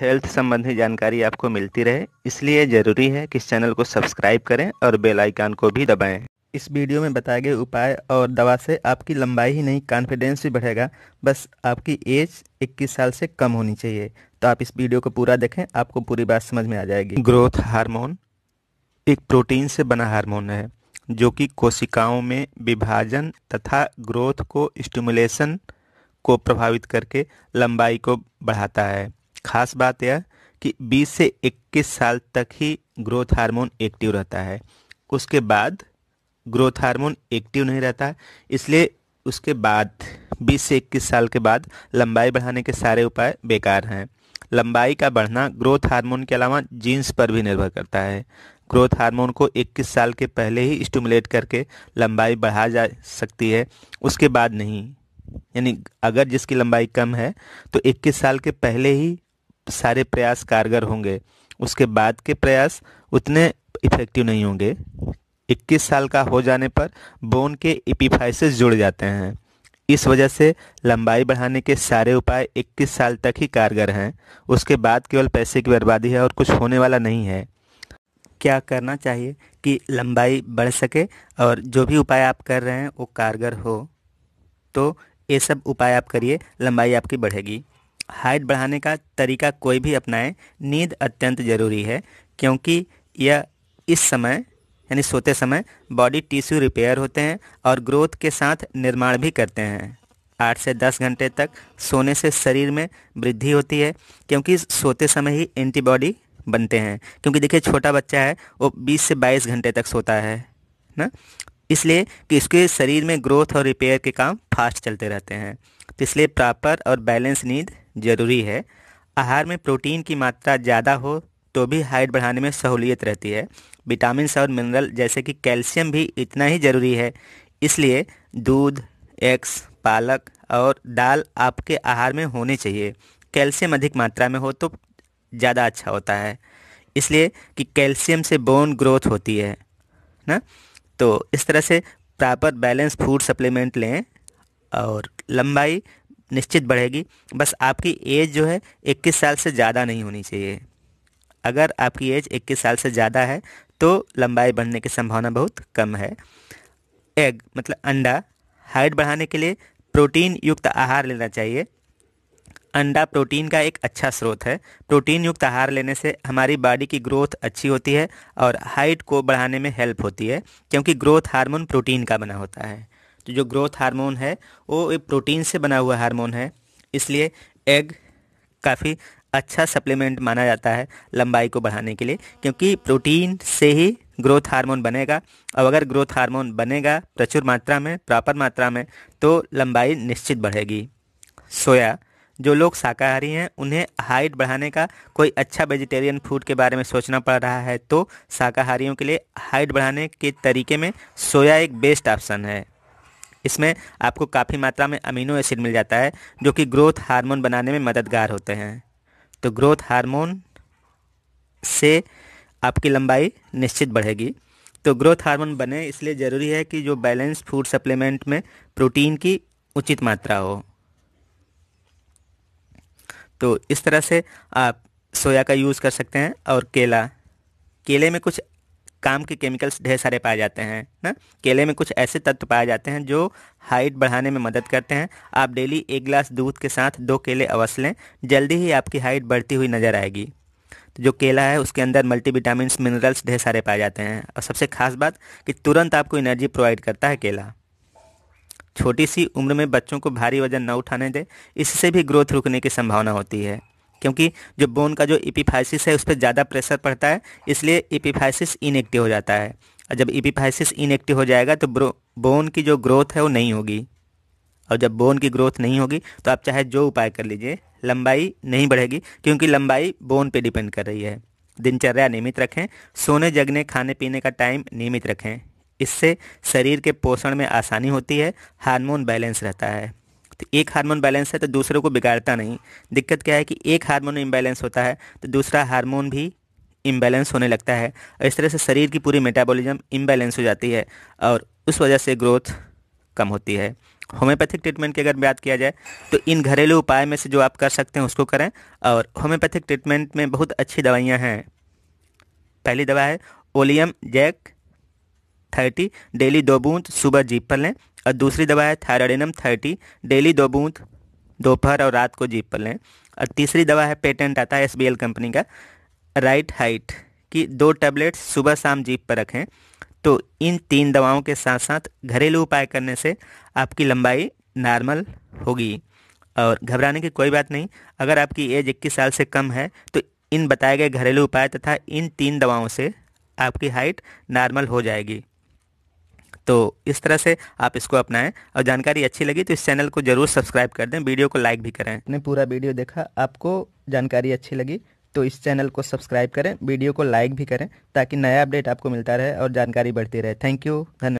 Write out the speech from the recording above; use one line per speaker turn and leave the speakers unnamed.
Health संबंधी जानकारी आपको मिलती रहे इसलिए ज़रूरी है कि इस चैनल को सब्सक्राइब करें और बेल आइकन को भी दबाएं। इस वीडियो में बताए गए उपाय और दवा से आपकी लंबाई ही नहीं कॉन्फिडेंस भी बढ़ेगा बस आपकी एज 21 साल से कम होनी चाहिए तो आप इस वीडियो को पूरा देखें आपको पूरी बात समझ में आ जाएगी ग्रोथ हार्मोन एक प्रोटीन से बना हार्मोन है जो कि कोशिकाओं में विभाजन तथा ग्रोथ को स्टिमुलेशन को प्रभावित करके लंबाई को बढ़ाता है खास बात यह कि 20 से 21 साल तक ही ग्रोथ हार्मोन एक्टिव रहता है उसके बाद ग्रोथ हार्मोन एक्टिव नहीं रहता इसलिए उसके बाद 20 से 21 साल के बाद लंबाई बढ़ाने के सारे उपाय बेकार हैं लंबाई का बढ़ना ग्रोथ हार्मोन के अलावा जीन्स पर भी निर्भर करता है ग्रोथ हार्मोन को 21 साल के पहले ही स्टूमुलेट करके लंबाई बढ़ा जा सकती है उसके बाद नहीं यानी अगर जिसकी लंबाई कम है तो 21 साल के पहले ही सारे प्रयास कारगर होंगे उसके बाद के प्रयास उतने इफेक्टिव नहीं होंगे 21 साल का हो जाने पर बोन के एपिफाइसिस जुड़ जाते हैं इस वजह से लंबाई बढ़ाने के सारे उपाय 21 साल तक ही कारगर हैं उसके बाद केवल पैसे की बर्बादी है और कुछ होने वाला नहीं है क्या करना चाहिए कि लंबाई बढ़ सके और जो भी उपाय आप कर रहे हैं वो कारगर हो तो ये सब उपाय आप करिए लंबाई आपकी बढ़ेगी हाइट बढ़ाने का तरीका कोई भी अपनाएं नींद अत्यंत ज़रूरी है क्योंकि यह इस समय यानी सोते समय बॉडी टिश्यू रिपेयर होते हैं और ग्रोथ के साथ निर्माण भी करते हैं आठ से दस घंटे तक सोने से शरीर में वृद्धि होती है क्योंकि सोते समय ही एंटीबॉडी बनते हैं क्योंकि देखिए छोटा बच्चा है वो बीस से बाईस घंटे तक सोता है ना इसलिए कि इसके शरीर में ग्रोथ और रिपेयर के काम फास्ट चलते रहते हैं तो इसलिए प्रॉपर और बैलेंस नींद जरूरी है आहार में प्रोटीन की मात्रा ज़्यादा हो तो भी हाइट बढ़ाने में सहूलियत रहती है विटामिन और मिनरल जैसे कि कैल्शियम भी इतना ही ज़रूरी है इसलिए दूध एग्स पालक और दाल आपके आहार में होने चाहिए कैल्शियम अधिक मात्रा में हो तो ज़्यादा अच्छा होता है इसलिए कि कैल्शियम से बोन ग्रोथ होती है ना तो इस तरह से प्रॉपर बैलेंस फूड सप्लीमेंट लें और लंबाई निश्चित बढ़ेगी बस आपकी एज जो है इक्कीस साल से ज़्यादा नहीं होनी चाहिए अगर आपकी एज 21 साल से ज़्यादा है तो लंबाई बढ़ने की संभावना बहुत कम है एग मतलब अंडा हाइट बढ़ाने के लिए प्रोटीन युक्त आहार लेना चाहिए अंडा प्रोटीन का एक अच्छा स्रोत है प्रोटीन युक्त आहार लेने से हमारी बॉडी की ग्रोथ अच्छी होती है और हाइट को बढ़ाने में हेल्प होती है क्योंकि ग्रोथ हार्मोन प्रोटीन का बना होता है तो जो ग्रोथ हार्मोन है वो एक प्रोटीन से बना हुआ हार्मोन है इसलिए एग काफ़ी अच्छा सप्लीमेंट माना जाता है लंबाई को बढ़ाने के लिए क्योंकि प्रोटीन से ही ग्रोथ हार्मोन बनेगा और अगर ग्रोथ हार्मोन बनेगा प्रचुर मात्रा में प्रॉपर मात्रा में तो लंबाई निश्चित बढ़ेगी सोया जो लोग शाकाहारी हैं उन्हें हाइट बढ़ाने का कोई अच्छा वेजिटेरियन फूड के बारे में सोचना पड़ रहा है तो शाकाहारियों के लिए हाइट बढ़ाने के तरीके में सोया एक बेस्ट ऑप्शन है इसमें आपको काफ़ी मात्रा में अमीनो एसिड मिल जाता है जो कि ग्रोथ हार्मोन बनाने में मददगार होते हैं तो ग्रोथ हार्मोन से आपकी लंबाई निश्चित बढ़ेगी तो ग्रोथ हार्मोन बने इसलिए ज़रूरी है कि जो बैलेंस फूड सप्लीमेंट में प्रोटीन की उचित मात्रा हो तो इस तरह से आप सोया का यूज़ कर सकते हैं और केला केले में कुछ काम के केमिकल्स ढेर सारे पाए जाते हैं ना केले में कुछ ऐसे तत्व पाए जाते हैं जो हाइट बढ़ाने में मदद करते हैं आप डेली एक गिलास दूध के साथ दो केले अवश्य लें जल्दी ही आपकी हाइट बढ़ती हुई नज़र आएगी तो जो केला है उसके अंदर मल्टीविटामिन मिनरल्स ढेर सारे पाए जाते हैं और सबसे खास बात कि तुरंत आपको एनर्जी प्रोवाइड करता है केला छोटी सी उम्र में बच्चों को भारी वजन न उठाने दें इससे भी ग्रोथ रुकने की संभावना होती है क्योंकि जो बोन का जो इपिफाइसिस है उस पर ज़्यादा प्रेशर पड़ता है इसलिए इपिफाइसिस इनएक्टिव हो जाता है और जब इपिफाइसिस इनएक्टिव हो जाएगा तो बोन की जो ग्रोथ है वो नहीं होगी और जब बोन की ग्रोथ नहीं होगी तो आप चाहे जो उपाय कर लीजिए लंबाई नहीं बढ़ेगी क्योंकि लंबाई बोन पे डिपेंड कर रही है दिनचर्या नियमित रखें सोने जगने खाने पीने का टाइम नियमित रखें इससे शरीर के पोषण में आसानी होती है हार्मोन बैलेंस रहता है तो एक हार्मोन बैलेंस है तो दूसरे को बिगाड़ता नहीं दिक्कत क्या है कि एक हार्मोन इम्बैलेंस होता है तो दूसरा हार्मोन भी इम्बैलेंस होने लगता है और इस तरह से शरीर की पूरी मेटाबॉलिज्म इम्बैलेंस हो जाती है और उस वजह से ग्रोथ कम होती है होम्योपैथिक ट्रीटमेंट की अगर बात किया जाए तो इन घरेलू उपाय में से जो आप कर सकते हैं उसको करें और होम्योपैथिक ट्रीटमेंट में बहुत अच्छी दवाइयाँ हैं पहली दवा है ओलियम जैक थर्टी डेली दो बूंद सुबह जीप पर लें और दूसरी दवा है थायरोडिनम थर्टी डेली दो बूंद दोपहर और रात को जीप पर लें और तीसरी दवा है पेटेंट आता है एस कंपनी का राइट हाइट की दो टैबलेट्स सुबह शाम जीप पर रखें तो इन तीन दवाओं के साथ साथ घरेलू उपाय करने से आपकी लंबाई नॉर्मल होगी और घबराने की कोई बात नहीं अगर आपकी एज इक्कीस साल से कम है तो इन बताए गए घरेलू उपाय तथा इन तीन दवाओं से आपकी हाइट नॉर्मल हो जाएगी तो इस तरह से आप इसको अपनाएं और जानकारी अच्छी लगी तो इस चैनल को जरूर सब्सक्राइब कर दें वीडियो को लाइक भी करें आपने पूरा वीडियो देखा आपको जानकारी अच्छी लगी तो इस चैनल को सब्सक्राइब करें वीडियो को लाइक भी करें ताकि नया अपडेट आपको मिलता रहे और जानकारी बढ़ती रहे थैंक यू धन्यवाद